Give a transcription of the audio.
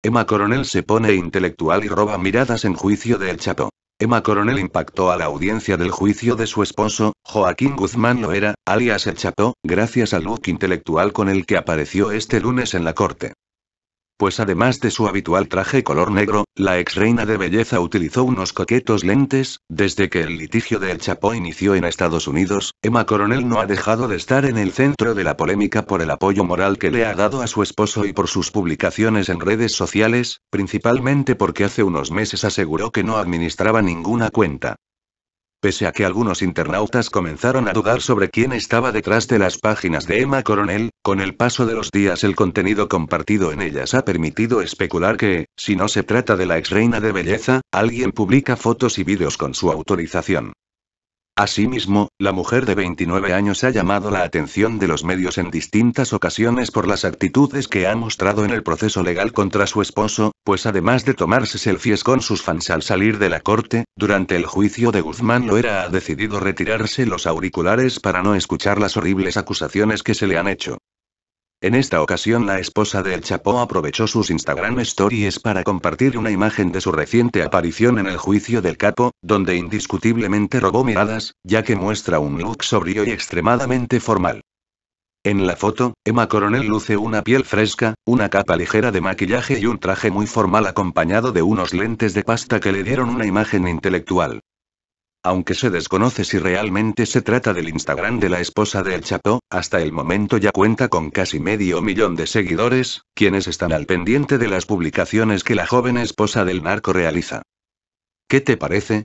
Emma Coronel se pone intelectual y roba miradas en juicio de El Chapo. Emma Coronel impactó a la audiencia del juicio de su esposo, Joaquín Guzmán Loera, alias El Chapo, gracias al look intelectual con el que apareció este lunes en la corte pues además de su habitual traje color negro, la ex reina de belleza utilizó unos coquetos lentes. Desde que el litigio de El Chapo inició en Estados Unidos, Emma Coronel no ha dejado de estar en el centro de la polémica por el apoyo moral que le ha dado a su esposo y por sus publicaciones en redes sociales, principalmente porque hace unos meses aseguró que no administraba ninguna cuenta. Pese a que algunos internautas comenzaron a dudar sobre quién estaba detrás de las páginas de Emma Coronel, con el paso de los días el contenido compartido en ellas ha permitido especular que, si no se trata de la ex reina de belleza, alguien publica fotos y vídeos con su autorización. Asimismo, la mujer de 29 años ha llamado la atención de los medios en distintas ocasiones por las actitudes que ha mostrado en el proceso legal contra su esposo, pues además de tomarse selfies con sus fans al salir de la corte, durante el juicio de Guzmán Loera ha decidido retirarse los auriculares para no escuchar las horribles acusaciones que se le han hecho. En esta ocasión la esposa del El Chapo aprovechó sus Instagram Stories para compartir una imagen de su reciente aparición en el juicio del capo, donde indiscutiblemente robó miradas, ya que muestra un look sobrio y extremadamente formal. En la foto, Emma Coronel luce una piel fresca, una capa ligera de maquillaje y un traje muy formal acompañado de unos lentes de pasta que le dieron una imagen intelectual. Aunque se desconoce si realmente se trata del Instagram de la esposa del chato, Chapo, hasta el momento ya cuenta con casi medio millón de seguidores, quienes están al pendiente de las publicaciones que la joven esposa del narco realiza. ¿Qué te parece?